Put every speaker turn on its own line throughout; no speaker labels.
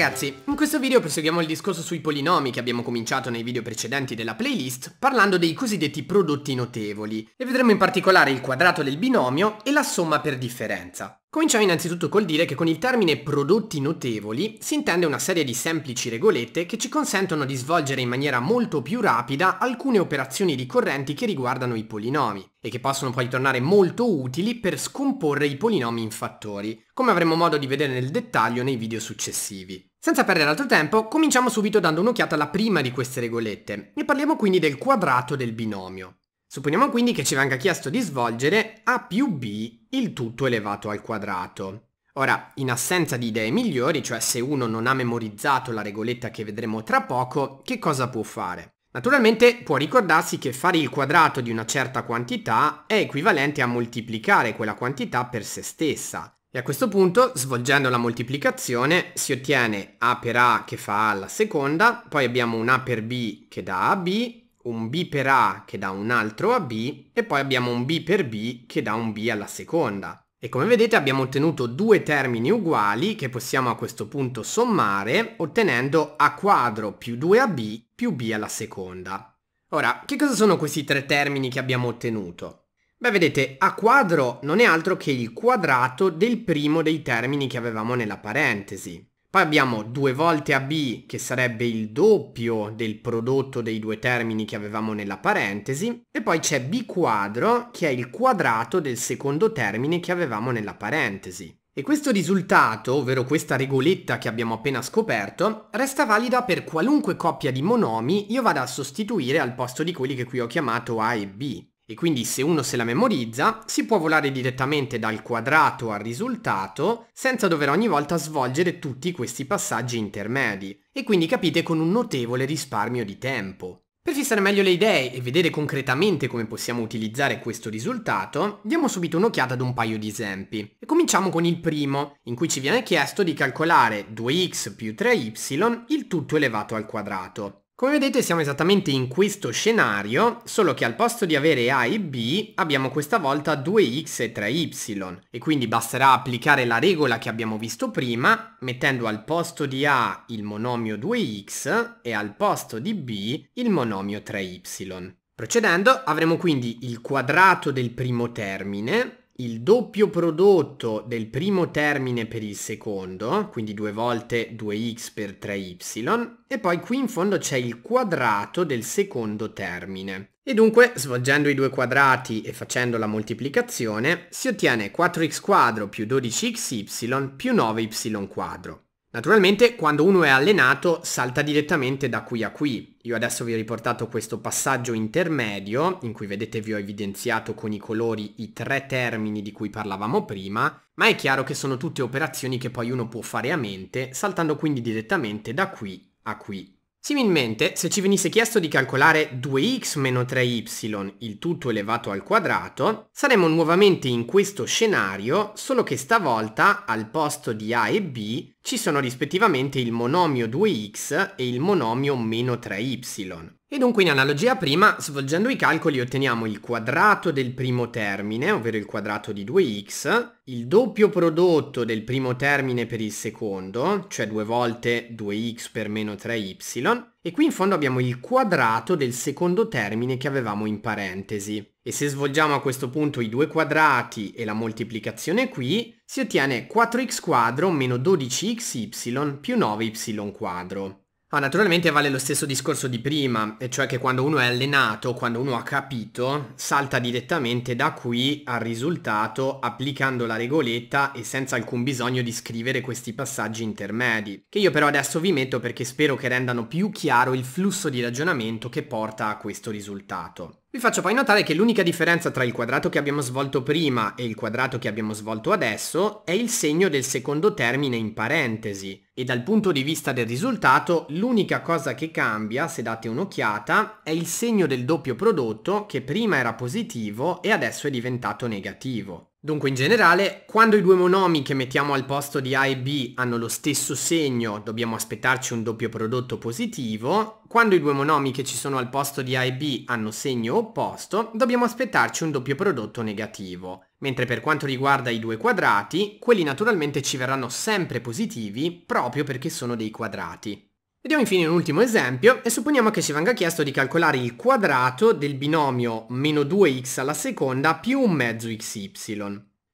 ragazzi, in questo video proseguiamo il discorso sui polinomi che abbiamo cominciato nei video precedenti della playlist parlando dei cosiddetti prodotti notevoli e vedremo in particolare il quadrato del binomio e la somma per differenza. Cominciamo innanzitutto col dire che con il termine prodotti notevoli si intende una serie di semplici regolette che ci consentono di svolgere in maniera molto più rapida alcune operazioni ricorrenti che riguardano i polinomi e che possono poi tornare molto utili per scomporre i polinomi in fattori, come avremo modo di vedere nel dettaglio nei video successivi. Senza perdere altro tempo, cominciamo subito dando un'occhiata alla prima di queste regolette e parliamo quindi del quadrato del binomio. Supponiamo quindi che ci venga chiesto di svolgere a più b il tutto elevato al quadrato. Ora, in assenza di idee migliori, cioè se uno non ha memorizzato la regoletta che vedremo tra poco, che cosa può fare? Naturalmente può ricordarsi che fare il quadrato di una certa quantità è equivalente a moltiplicare quella quantità per se stessa, e a questo punto, svolgendo la moltiplicazione, si ottiene A per A che fa A alla seconda, poi abbiamo un A per B che dà A B, un B per A che dà un altro a B e poi abbiamo un B per B che dà un B alla seconda. E come vedete abbiamo ottenuto due termini uguali che possiamo a questo punto sommare ottenendo A quadro più 2AB più B alla seconda. Ora, che cosa sono questi tre termini che abbiamo ottenuto? Beh, vedete, a quadro non è altro che il quadrato del primo dei termini che avevamo nella parentesi. Poi abbiamo due volte AB, che sarebbe il doppio del prodotto dei due termini che avevamo nella parentesi, e poi c'è B quadro, che è il quadrato del secondo termine che avevamo nella parentesi. E questo risultato, ovvero questa regoletta che abbiamo appena scoperto, resta valida per qualunque coppia di monomi io vada a sostituire al posto di quelli che qui ho chiamato A e B. E quindi se uno se la memorizza, si può volare direttamente dal quadrato al risultato senza dover ogni volta svolgere tutti questi passaggi intermedi. E quindi capite con un notevole risparmio di tempo. Per fissare meglio le idee e vedere concretamente come possiamo utilizzare questo risultato, diamo subito un'occhiata ad un paio di esempi. E cominciamo con il primo, in cui ci viene chiesto di calcolare 2x più 3y il tutto elevato al quadrato. Come vedete siamo esattamente in questo scenario, solo che al posto di avere A e B abbiamo questa volta 2x e 3y e quindi basterà applicare la regola che abbiamo visto prima mettendo al posto di A il monomio 2x e al posto di B il monomio 3y. Procedendo avremo quindi il quadrato del primo termine il doppio prodotto del primo termine per il secondo, quindi due volte 2x per 3y, e poi qui in fondo c'è il quadrato del secondo termine. E dunque, svolgendo i due quadrati e facendo la moltiplicazione, si ottiene 4x quadro più 12xy più 9y quadro. Naturalmente quando uno è allenato salta direttamente da qui a qui. Io adesso vi ho riportato questo passaggio intermedio in cui vedete vi ho evidenziato con i colori i tre termini di cui parlavamo prima, ma è chiaro che sono tutte operazioni che poi uno può fare a mente saltando quindi direttamente da qui a qui. Similmente, se ci venisse chiesto di calcolare 2x meno 3y, il tutto elevato al quadrato, saremmo nuovamente in questo scenario, solo che stavolta al posto di a e b ci sono rispettivamente il monomio 2x e il monomio meno 3y. E dunque in analogia prima, svolgendo i calcoli otteniamo il quadrato del primo termine, ovvero il quadrato di 2x, il doppio prodotto del primo termine per il secondo, cioè due volte 2x per meno 3y, e qui in fondo abbiamo il quadrato del secondo termine che avevamo in parentesi. E se svolgiamo a questo punto i due quadrati e la moltiplicazione qui, si ottiene 4x quadro meno 12xy più 9y quadro. Ah, naturalmente vale lo stesso discorso di prima, e cioè che quando uno è allenato, quando uno ha capito, salta direttamente da qui al risultato applicando la regoletta e senza alcun bisogno di scrivere questi passaggi intermedi, che io però adesso vi metto perché spero che rendano più chiaro il flusso di ragionamento che porta a questo risultato. Vi faccio poi notare che l'unica differenza tra il quadrato che abbiamo svolto prima e il quadrato che abbiamo svolto adesso è il segno del secondo termine in parentesi e dal punto di vista del risultato l'unica cosa che cambia, se date un'occhiata, è il segno del doppio prodotto che prima era positivo e adesso è diventato negativo. Dunque in generale quando i due monomi che mettiamo al posto di A e B hanno lo stesso segno dobbiamo aspettarci un doppio prodotto positivo, quando i due monomi che ci sono al posto di A e B hanno segno opposto dobbiamo aspettarci un doppio prodotto negativo, mentre per quanto riguarda i due quadrati quelli naturalmente ci verranno sempre positivi proprio perché sono dei quadrati. Vediamo infine un ultimo esempio e supponiamo che ci venga chiesto di calcolare il quadrato del binomio meno 2x alla seconda più un mezzo xy.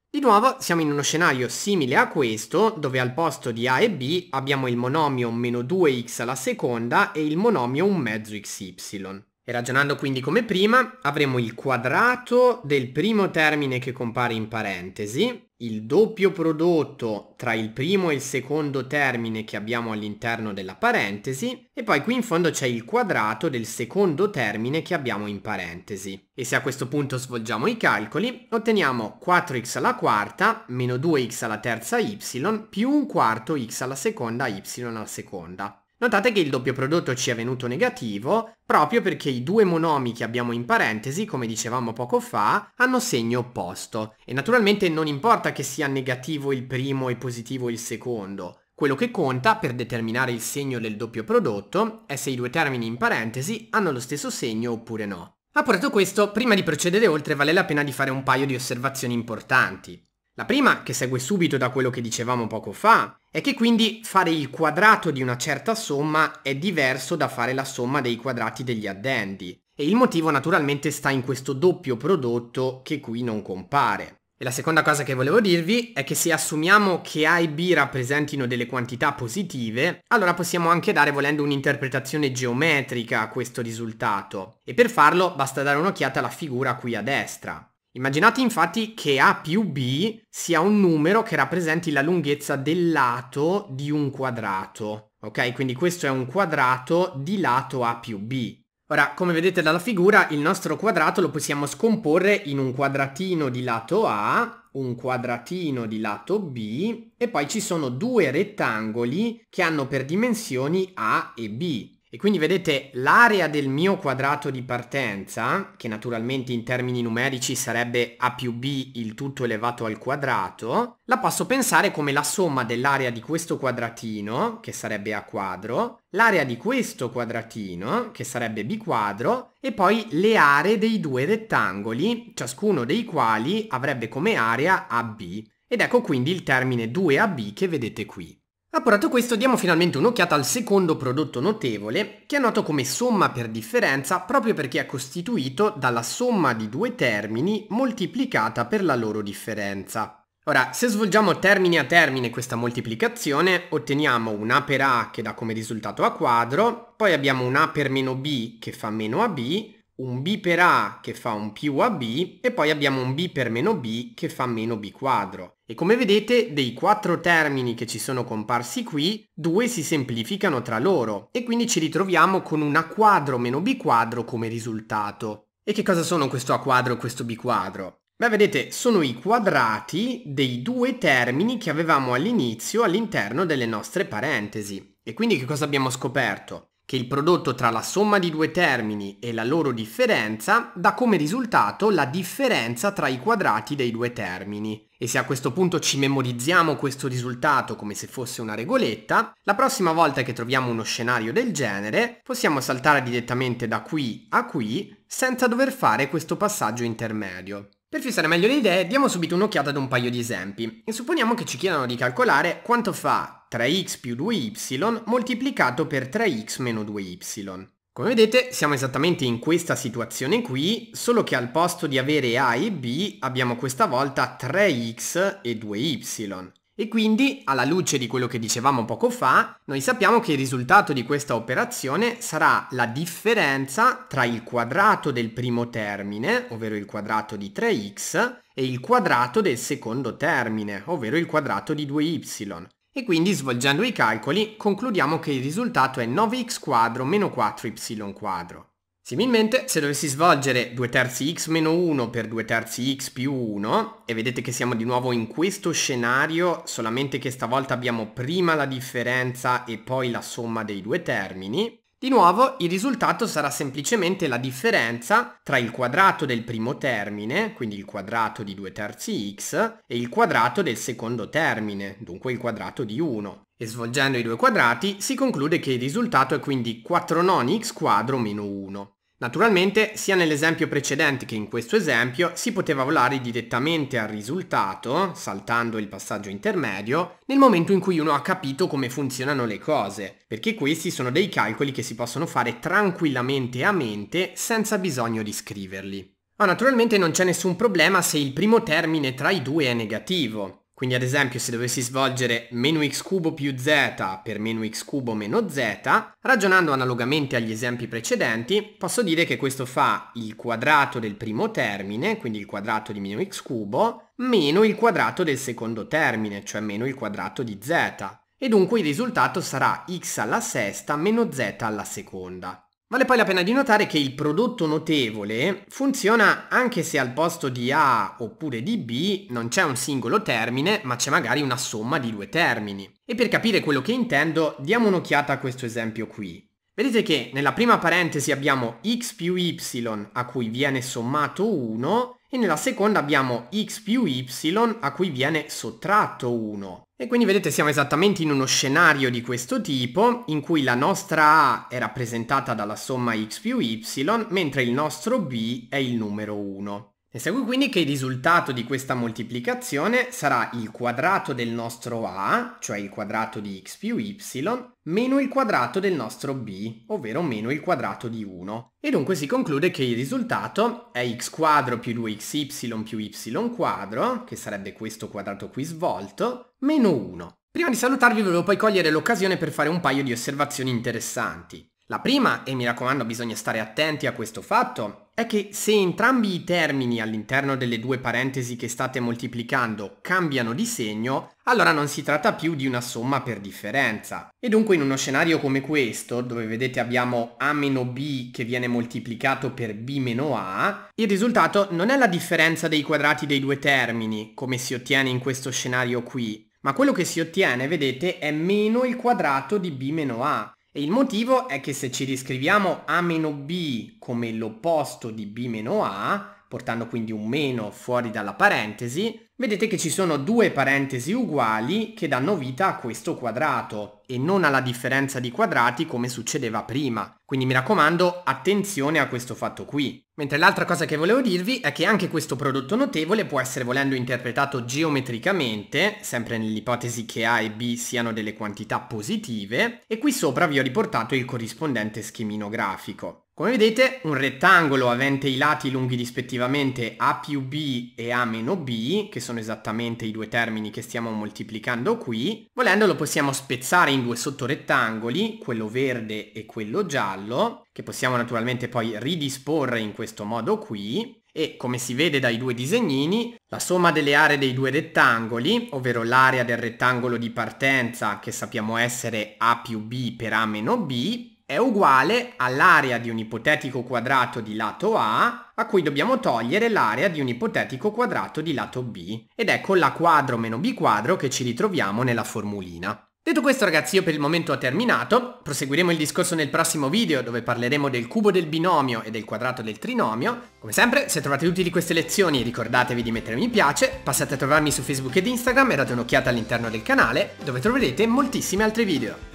Di nuovo siamo in uno scenario simile a questo dove al posto di a e b abbiamo il monomio meno 2x alla seconda e il monomio un mezzo xy. E ragionando quindi come prima avremo il quadrato del primo termine che compare in parentesi il doppio prodotto tra il primo e il secondo termine che abbiamo all'interno della parentesi e poi qui in fondo c'è il quadrato del secondo termine che abbiamo in parentesi. E se a questo punto svolgiamo i calcoli otteniamo 4x alla quarta meno 2x alla terza y più un quarto x alla seconda y alla seconda. Notate che il doppio prodotto ci è venuto negativo proprio perché i due monomi che abbiamo in parentesi, come dicevamo poco fa, hanno segno opposto. E naturalmente non importa che sia negativo il primo e positivo il secondo. Quello che conta per determinare il segno del doppio prodotto è se i due termini in parentesi hanno lo stesso segno oppure no. A Approvato questo, prima di procedere oltre vale la pena di fare un paio di osservazioni importanti. La prima, che segue subito da quello che dicevamo poco fa, è che quindi fare il quadrato di una certa somma è diverso da fare la somma dei quadrati degli addendi. E il motivo naturalmente sta in questo doppio prodotto che qui non compare. E la seconda cosa che volevo dirvi è che se assumiamo che A e B rappresentino delle quantità positive, allora possiamo anche dare volendo un'interpretazione geometrica a questo risultato. E per farlo basta dare un'occhiata alla figura qui a destra. Immaginate infatti che A più B sia un numero che rappresenti la lunghezza del lato di un quadrato. Ok, quindi questo è un quadrato di lato A più B. Ora, come vedete dalla figura, il nostro quadrato lo possiamo scomporre in un quadratino di lato A, un quadratino di lato B e poi ci sono due rettangoli che hanno per dimensioni A e B. E quindi vedete l'area del mio quadrato di partenza, che naturalmente in termini numerici sarebbe a più b il tutto elevato al quadrato, la posso pensare come la somma dell'area di questo quadratino, che sarebbe a quadro, l'area di questo quadratino, che sarebbe b quadro, e poi le aree dei due rettangoli, ciascuno dei quali avrebbe come area ab. Ed ecco quindi il termine 2ab che vedete qui. Appurato questo diamo finalmente un'occhiata al secondo prodotto notevole che è noto come somma per differenza proprio perché è costituito dalla somma di due termini moltiplicata per la loro differenza. Ora, se svolgiamo termine a termine questa moltiplicazione, otteniamo un A per A che dà come risultato A quadro, poi abbiamo un A per meno B che fa meno AB, un b per a che fa un più a b e poi abbiamo un b per meno b che fa meno b quadro. E come vedete dei quattro termini che ci sono comparsi qui, due si semplificano tra loro e quindi ci ritroviamo con un a quadro meno b quadro come risultato. E che cosa sono questo a quadro e questo b quadro? Beh, vedete, sono i quadrati dei due termini che avevamo all'inizio all'interno delle nostre parentesi. E quindi che cosa abbiamo scoperto? che il prodotto tra la somma di due termini e la loro differenza dà come risultato la differenza tra i quadrati dei due termini. E se a questo punto ci memorizziamo questo risultato come se fosse una regoletta, la prossima volta che troviamo uno scenario del genere possiamo saltare direttamente da qui a qui senza dover fare questo passaggio intermedio. Per fissare meglio le idee diamo subito un'occhiata ad un paio di esempi e supponiamo che ci chiedano di calcolare quanto fa 3x più 2y moltiplicato per 3x meno 2y. Come vedete siamo esattamente in questa situazione qui, solo che al posto di avere a e b abbiamo questa volta 3x e 2y. E quindi, alla luce di quello che dicevamo poco fa, noi sappiamo che il risultato di questa operazione sarà la differenza tra il quadrato del primo termine, ovvero il quadrato di 3x, e il quadrato del secondo termine, ovvero il quadrato di 2y. E quindi svolgendo i calcoli concludiamo che il risultato è 9x quadro meno 4y quadro. Similmente, se dovessi svolgere 2 terzi x meno 1 per 2 terzi x più 1, e vedete che siamo di nuovo in questo scenario, solamente che stavolta abbiamo prima la differenza e poi la somma dei due termini, di nuovo il risultato sarà semplicemente la differenza tra il quadrato del primo termine, quindi il quadrato di 2 terzi x, e il quadrato del secondo termine, dunque il quadrato di 1. E svolgendo i due quadrati si conclude che il risultato è quindi 4 noni x quadro meno 1. Naturalmente, sia nell'esempio precedente che in questo esempio, si poteva volare direttamente al risultato, saltando il passaggio intermedio, nel momento in cui uno ha capito come funzionano le cose, perché questi sono dei calcoli che si possono fare tranquillamente a mente senza bisogno di scriverli. Ma naturalmente non c'è nessun problema se il primo termine tra i due è negativo, quindi ad esempio se dovessi svolgere meno x cubo più z per meno x cubo meno z, ragionando analogamente agli esempi precedenti, posso dire che questo fa il quadrato del primo termine, quindi il quadrato di meno x cubo, meno il quadrato del secondo termine, cioè meno il quadrato di z. E dunque il risultato sarà x alla sesta meno z alla seconda. Vale poi la pena di notare che il prodotto notevole funziona anche se al posto di A oppure di B non c'è un singolo termine, ma c'è magari una somma di due termini. E per capire quello che intendo, diamo un'occhiata a questo esempio qui. Vedete che nella prima parentesi abbiamo x più y a cui viene sommato 1 e nella seconda abbiamo x più y a cui viene sottratto 1. E quindi vedete siamo esattamente in uno scenario di questo tipo in cui la nostra A è rappresentata dalla somma x più y mentre il nostro B è il numero 1. Esegue quindi che il risultato di questa moltiplicazione sarà il quadrato del nostro a, cioè il quadrato di x più y, meno il quadrato del nostro b, ovvero meno il quadrato di 1. E dunque si conclude che il risultato è x quadro più 2xy più y quadro, che sarebbe questo quadrato qui svolto, meno 1. Prima di salutarvi volevo poi cogliere l'occasione per fare un paio di osservazioni interessanti. La prima, e mi raccomando bisogna stare attenti a questo fatto, è che se entrambi i termini all'interno delle due parentesi che state moltiplicando cambiano di segno, allora non si tratta più di una somma per differenza. E dunque in uno scenario come questo, dove vedete abbiamo a b che viene moltiplicato per b a, il risultato non è la differenza dei quadrati dei due termini, come si ottiene in questo scenario qui, ma quello che si ottiene, vedete, è meno il quadrato di b a, e il motivo è che se ci riscriviamo A-B come l'opposto di B-A, portando quindi un meno fuori dalla parentesi, vedete che ci sono due parentesi uguali che danno vita a questo quadrato e non alla differenza di quadrati come succedeva prima. Quindi mi raccomando, attenzione a questo fatto qui. Mentre l'altra cosa che volevo dirvi è che anche questo prodotto notevole può essere volendo interpretato geometricamente, sempre nell'ipotesi che A e B siano delle quantità positive, e qui sopra vi ho riportato il corrispondente schemino grafico. Come vedete un rettangolo avente i lati lunghi rispettivamente a più b e a meno b, che sono esattamente i due termini che stiamo moltiplicando qui, volendolo possiamo spezzare in due sottorettangoli, quello verde e quello giallo, che possiamo naturalmente poi ridisporre in questo modo qui, e come si vede dai due disegnini, la somma delle aree dei due rettangoli, ovvero l'area del rettangolo di partenza che sappiamo essere a più b per a meno b, è uguale all'area di un ipotetico quadrato di lato A a cui dobbiamo togliere l'area di un ipotetico quadrato di lato B ed è con ecco la quadro meno b quadro che ci ritroviamo nella formulina. Detto questo ragazzi io per il momento ho terminato, proseguiremo il discorso nel prossimo video dove parleremo del cubo del binomio e del quadrato del trinomio. Come sempre se trovate utili queste lezioni ricordatevi di mettere mi piace, passate a trovarmi su Facebook ed Instagram e date un'occhiata all'interno del canale dove troverete moltissimi altri video.